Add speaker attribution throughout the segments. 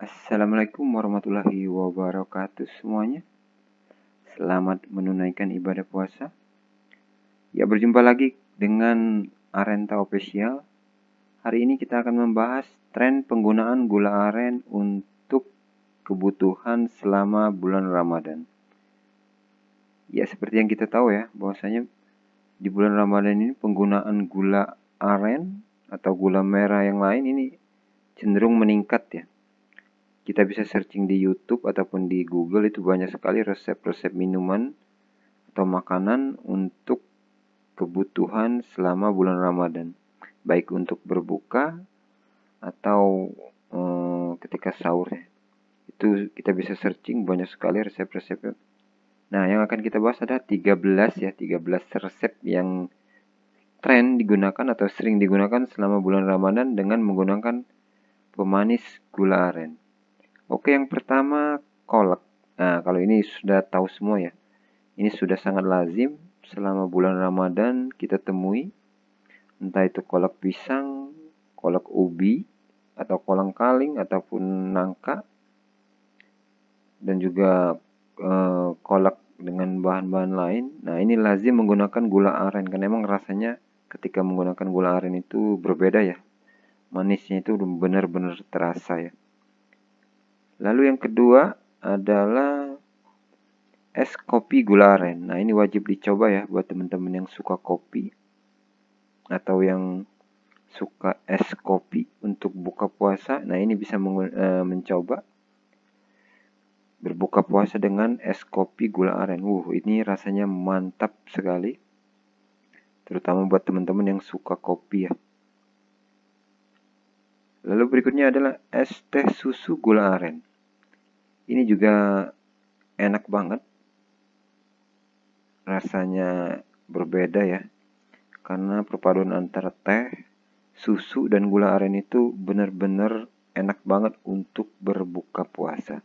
Speaker 1: Assalamualaikum warahmatullahi wabarakatuh semuanya. Selamat menunaikan ibadah puasa. Ya berjumpa lagi dengan Arenta Official. Hari ini kita akan membahas tren penggunaan gula aren untuk kebutuhan selama bulan Ramadan. Ya seperti yang kita tahu ya, bahwasanya di bulan Ramadan ini penggunaan gula aren atau gula merah yang lain ini cenderung meningkat ya kita bisa searching di YouTube ataupun di Google itu banyak sekali resep-resep minuman atau makanan untuk kebutuhan selama bulan Ramadan, baik untuk berbuka atau eh, ketika sahur. Itu kita bisa searching banyak sekali resep resep Nah, yang akan kita bahas ada 13 ya, 13 resep yang tren digunakan atau sering digunakan selama bulan Ramadan dengan menggunakan pemanis gula aren. Oke, yang pertama kolak. Nah, kalau ini sudah tahu semua ya. Ini sudah sangat lazim selama bulan Ramadan kita temui. Entah itu kolak pisang, kolak ubi, atau kolak kaling, ataupun nangka. Dan juga eh, kolak dengan bahan-bahan lain. Nah, ini lazim menggunakan gula aren karena emang rasanya ketika menggunakan gula aren itu berbeda ya. Manisnya itu benar-benar terasa ya. Lalu yang kedua adalah es kopi gula aren. Nah, ini wajib dicoba ya buat teman-teman yang suka kopi atau yang suka es kopi untuk buka puasa. Nah, ini bisa e, mencoba berbuka puasa dengan es kopi gula aren. Uh, ini rasanya mantap sekali. Terutama buat teman-teman yang suka kopi ya. Lalu berikutnya adalah es teh susu gula aren. Ini juga enak banget. Rasanya berbeda ya. Karena perpaduan antara teh, susu dan gula aren itu benar-benar enak banget untuk berbuka puasa.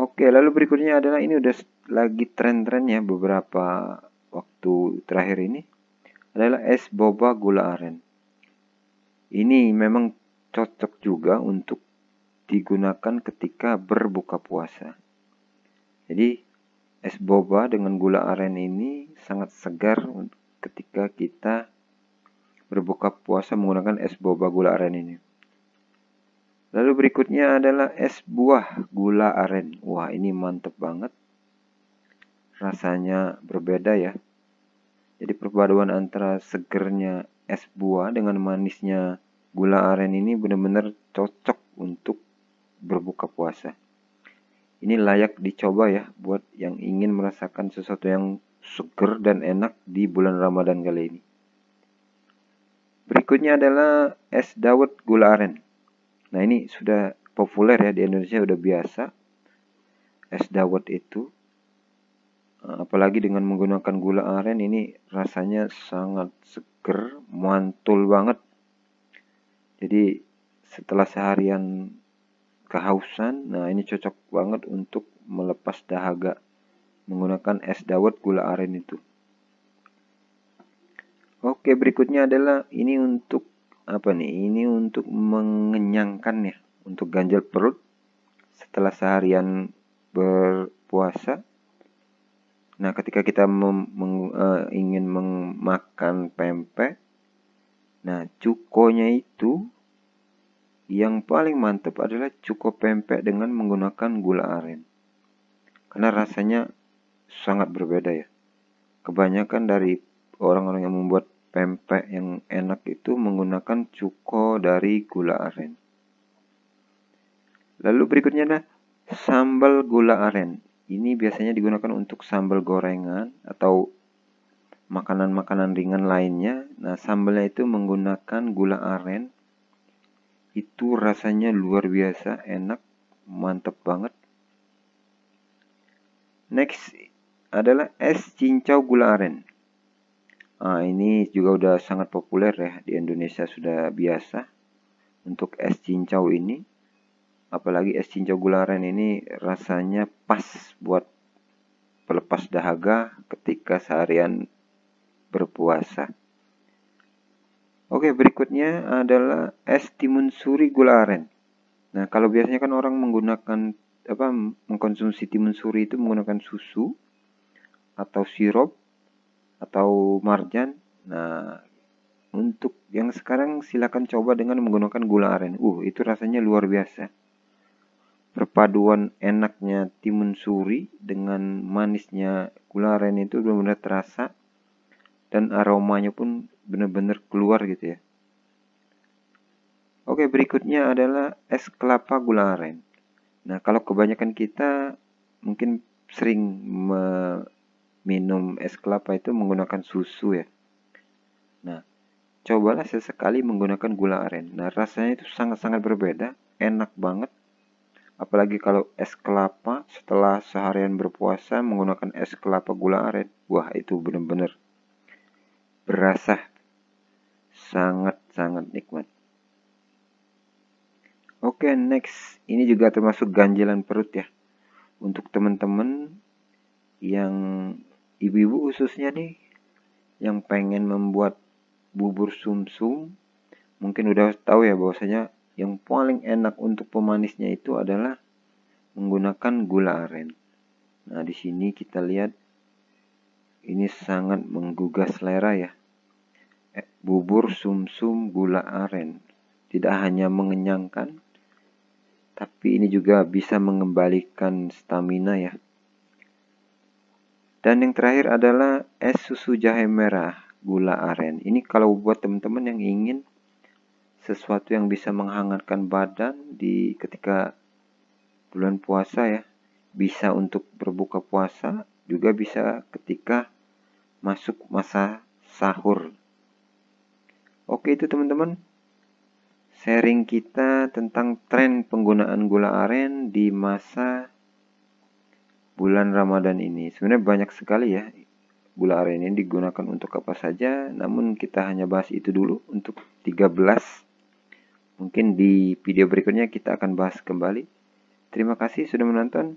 Speaker 1: Oke, lalu berikutnya adalah ini udah lagi tren-tren ya beberapa waktu terakhir ini adalah es boba gula aren. Ini memang cocok juga untuk digunakan ketika berbuka puasa. Jadi es boba dengan gula aren ini sangat segar ketika kita berbuka puasa menggunakan es boba gula aren ini. Lalu berikutnya adalah es buah gula aren. Wah, ini mantep banget. Rasanya berbeda ya. Jadi perpaduan antara segernya es buah dengan manisnya gula aren ini benar-benar cocok untuk buka puasa. Ini layak dicoba ya buat yang ingin merasakan sesuatu yang seger dan enak di bulan Ramadan kali ini. Berikutnya adalah es dawet gula aren. Nah ini sudah populer ya di Indonesia udah biasa. Es dawet itu eh, apalagi dengan menggunakan gula aren ini rasanya sangat seger, mantul banget. Jadi setelah seharian kehausan. Nah, ini cocok banget untuk melepas dahaga menggunakan es dawet gula aren itu. Oke, berikutnya adalah ini untuk apa nih? Ini untuk mengenyangkan ya, untuk ganjal perut setelah seharian berpuasa. Nah, ketika kita mem, meng, uh, ingin memakan pempek, nah cukonya itu yang paling mantep adalah cukup pempek dengan menggunakan gula aren. Karena rasanya sangat berbeda ya. Kebanyakan dari orang-orang yang membuat pempek yang enak itu menggunakan cuko dari gula aren. Lalu berikutnya adalah sambal gula aren. Ini biasanya digunakan untuk sambal gorengan atau makanan-makanan ringan lainnya. Nah, sambalnya itu menggunakan gula aren itu rasanya luar biasa enak mantep banget next adalah es cincau gula aren nah, ini juga udah sangat populer ya di Indonesia sudah biasa untuk es cincau ini apalagi es cincau gula aren ini rasanya pas buat pelepas dahaga ketika seharian berpuasa Oke, berikutnya adalah es timun suri gula aren. Nah, kalau biasanya kan orang menggunakan apa mengkonsumsi timun suri itu menggunakan susu atau sirup atau marjan. Nah, untuk yang sekarang silakan coba dengan menggunakan gula aren. Uh, itu rasanya luar biasa. Perpaduan enaknya timun suri dengan manisnya gula aren itu benar-benar terasa dan aromanya pun benar-benar keluar gitu ya Oke berikutnya adalah es kelapa gula aren Nah kalau kebanyakan kita mungkin sering minum es kelapa itu menggunakan susu ya Nah cobalah sesekali menggunakan gula aren Nah rasanya itu sangat-sangat berbeda enak banget Apalagi kalau es kelapa setelah seharian berpuasa menggunakan es kelapa gula aren Wah itu benar-benar berasa sangat-sangat nikmat. Oke, okay, next. Ini juga termasuk ganjalan perut ya. Untuk teman-teman yang ibu-ibu khususnya nih yang pengen membuat bubur sumsum, mungkin udah tahu ya bahwasanya yang paling enak untuk pemanisnya itu adalah menggunakan gula aren. Nah, di sini kita lihat ini sangat menggugah selera ya. Eh, bubur sumsum -sum gula aren tidak hanya mengenyangkan, tapi ini juga bisa mengembalikan stamina ya. Dan yang terakhir adalah es susu jahe merah gula aren. Ini kalau buat teman-teman yang ingin sesuatu yang bisa menghangatkan badan di ketika bulan puasa ya, bisa untuk berbuka puasa juga bisa ketika masuk masa sahur. Oke itu teman-teman sharing kita tentang tren penggunaan gula aren di masa bulan Ramadan ini. Sebenarnya banyak sekali ya gula aren ini digunakan untuk apa saja, namun kita hanya bahas itu dulu untuk 13. Mungkin di video berikutnya kita akan bahas kembali. Terima kasih sudah menonton.